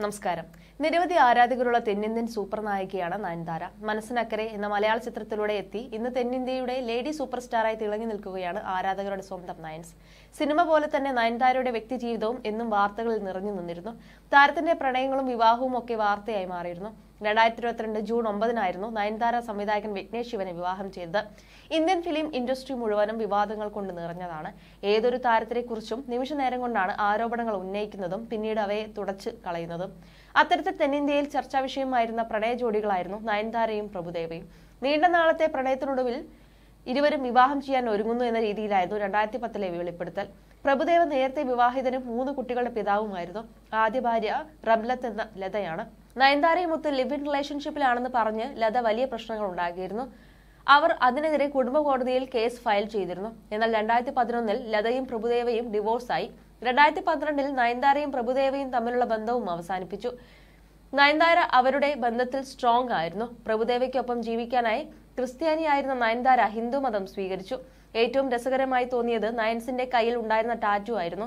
നമസ്കാരം നിരവധി ആരാധകരുള്ള തെന്നിന്ത്യൻ സൂപ്പർ നായികയാണ് നയൻതാര മനസ്സിനക്കരെ എന്ന മലയാള ചിത്രത്തിലൂടെ എത്തി ഇന്ന് തെന്നിന്ത്യയുടെ ലേഡി സൂപ്പർ സ്റ്റാറായി തിളങ്ങി നിൽക്കുകയാണ് ആരാധകരുടെ സ്വന്തം നയൻസ് സിനിമ പോലെ തന്നെ നയൻതാരയുടെ വ്യക്തി ജീവിതവും എന്നും വാർത്തകളിൽ നിറഞ്ഞു നിന്നിരുന്നു താരത്തിന്റെ പ്രണയങ്ങളും വിവാഹവും ഒക്കെ വാർത്തയായി മാറിയിരുന്നു രണ്ടായിരത്തി ഇരുപത്തിരണ്ട് ജൂൺ ഒമ്പതിനായിരുന്നു നയൻതാര സംവിധായകൻ വിഘ്നേഷ് ശിവനെ വിവാഹം ചെയ്തത് ഇന്ത്യൻ ഫിലിം ഇൻഡസ്ട്രി മുഴുവനും വിവാദങ്ങൾ കൊണ്ട് നിറഞ്ഞതാണ് ഏതൊരു താരത്തെക്കുറിച്ചും നിമിഷ നേരം കൊണ്ടാണ് ആരോപണങ്ങൾ ഉന്നയിക്കുന്നതും പിന്നീട് അവയെ തുടച്ച് കളയുന്നതും അത്തരത്തിൽ തെന്നിന്ത്യയിൽ ചർച്ചാ വിഷയമായിരുന്ന പ്രണയ ജോഡികളായിരുന്നു നയൻതാരയും പ്രഭുദേവയും നീണ്ട നാളത്തെ പ്രണയത്തിനൊടുവിൽ ഇരുവരും വിവാഹം ചെയ്യാൻ ഒരുങ്ങുന്നു എന്ന രീതിയിലായിരുന്നു രണ്ടായിരത്തി പത്തിലെ വെളിപ്പെടുത്തൽ പ്രഭുദേവ നേരത്തെ വിവാഹിതനും മൂന്ന് കുട്ടികളുടെ പിതാവുമായിരുന്നു ആദ്യ ഭാര്യ റംലത്ത് എന്ന ലതയാണ് മുത്ത് ലിവ് ഇൻ റിലേഷൻഷിപ്പിലാണെന്ന് പറഞ്ഞ് ലത വലിയ പ്രശ്നങ്ങൾ ഉണ്ടാക്കിയിരുന്നു അവർ അതിനെതിരെ കുടുംബ കോടതിയിൽ കേസ് ഫയൽ ചെയ്തിരുന്നു എന്നാൽ രണ്ടായിരത്തി പതിനൊന്നിൽ ലതയും പ്രഭുദേവയും ഡിവോഴ്സായി രണ്ടായിരത്തി പന്ത്രണ്ടിൽ നയൻതാരയും പ്രഭുദേവയും തമ്മിലുള്ള ബന്ധവും അവസാനിപ്പിച്ചു നയൻതാര അവരുടെ ബന്ധത്തിൽ സ്ട്രോങ് ആയിരുന്നു പ്രഭുദേവയ്ക്കൊപ്പം ജീവിക്കാനായി ക്രിസ്ത്യാനിയായിരുന്ന നയൻതാര ഹിന്ദുമതം സ്വീകരിച്ചു ഏറ്റവും രസകരമായി തോന്നിയത് നയൻസിന്റെ കയ്യിൽ ഉണ്ടായിരുന്ന ടാറ്റു ആയിരുന്നു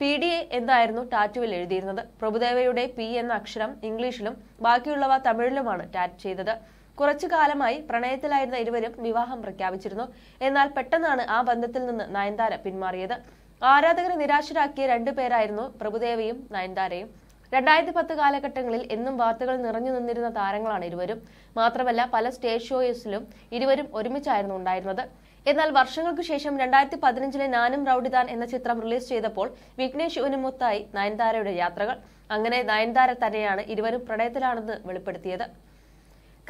പി ഡി എന്നായിരുന്നു ടാറ്റുവിൽ എഴുതിയിരുന്നത് പ്രഭുദേവയുടെ പി എന്ന അക്ഷരം ഇംഗ്ലീഷിലും ബാക്കിയുള്ളവ തമിഴിലുമാണ് ടാറ്റ് ചെയ്തത് കുറച്ചു കാലമായി പ്രണയത്തിലായിരുന്ന ഇരുവരും വിവാഹം പ്രഖ്യാപിച്ചിരുന്നു എന്നാൽ പെട്ടെന്നാണ് ആ ബന്ധത്തിൽ നിന്ന് നയൻതാര പിന്മാറിയത് ആരാധകരെ നിരാശരാക്കിയ രണ്ടുപേരായിരുന്നു പേരായിരുന്നു പ്രഭുദേവയും നയൻതാരയും രണ്ടായിരത്തി പത്ത് കാലഘട്ടങ്ങളിൽ എന്നും വാർത്തകൾ നിറഞ്ഞു നിന്നിരുന്ന താരങ്ങളാണ് ഇരുവരും മാത്രമല്ല പല സ്റ്റേജ് ഷോയിസിലും ഇരുവരും ഒരുമിച്ചായിരുന്നു ഉണ്ടായിരുന്നത് എന്നാൽ വർഷങ്ങൾക്ക് ശേഷം രണ്ടായിരത്തി പതിനഞ്ചിലെ നാനും റൌഡിദാൻ എന്ന ചിത്രം റിലീസ് ചെയ്തപ്പോൾ വിഘ്നേഷ് ശിവനുമൊത്തായി നയൻതാരയുടെ യാത്രകൾ അങ്ങനെ നയൻതാര തന്നെയാണ് ഇരുവരും പ്രണയത്തിലാണെന്ന് വെളിപ്പെടുത്തിയത്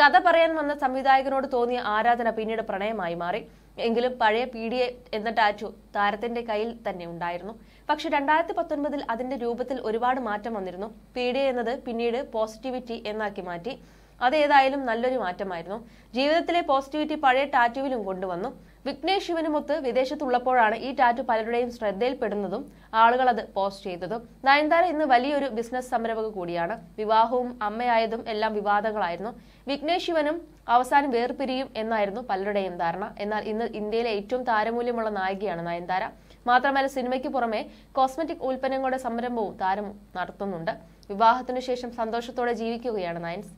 കഥ പറയാൻ വന്ന സംവിധായകനോട് തോന്നിയ ആരാധന പിന്നീട് പ്രണയമായി മാറി എങ്കിലും പഴയ പി ഡി എ എന്ന ടാറ്റു താരത്തിന്റെ കയ്യിൽ തന്നെ ഉണ്ടായിരുന്നു പക്ഷെ രണ്ടായിരത്തി പത്തൊൻപതിൽ അതിന്റെ രൂപത്തിൽ ഒരുപാട് മാറ്റം വന്നിരുന്നു പി ഡി എ എന്നത് പിന്നീട് പോസിറ്റിവിറ്റി എന്നാക്കി മാറ്റി അതേതായാലും നല്ലൊരു മാറ്റമായിരുന്നു ജീവിതത്തിലെ പോസിറ്റിവിറ്റി പഴയ ടാറ്റുവിലും കൊണ്ടുവന്നു വിഘ്നേഷ് ശിവനുമൊത്ത് വിദേശത്തുള്ളപ്പോഴാണ് ഈ ടാറ്റു പലരുടെയും ശ്രദ്ധയിൽപ്പെടുന്നതും ആളുകൾ അത് പോസ്റ്റ് ചെയ്തതും നയൻതാര ഇന്ന് വലിയൊരു ബിസിനസ് സംരംഭക കൂടിയാണ് വിവാഹവും അമ്മയായതും എല്ലാം വിവാദങ്ങളായിരുന്നു വിഘ്നേഷ് ശിവനും അവസാനം വേർപിരിയും എന്നായിരുന്നു പലരുടെയും ധാരണ എന്നാൽ ഇന്ന് ഇന്ത്യയിലെ ഏറ്റവും താരമൂല്യമുള്ള നായികയാണ് നയൻതാര മാത്രമല്ല സിനിമയ്ക്ക് പുറമെ കോസ്മെറ്റിക് ഉൽപ്പന്നങ്ങളുടെ സംരംഭവും താരം നടത്തുന്നുണ്ട് വിവാഹത്തിനു ശേഷം സന്തോഷത്തോടെ ജീവിക്കുകയാണ് നയൻസ്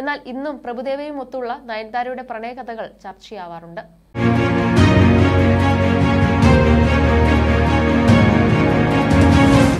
എന്നാൽ ഇന്നും പ്രഭുദേവയും ഒത്തുള്ള നയൻതാരയുടെ പ്രണയകഥകൾ ചർച്ചയാവാറുണ്ട്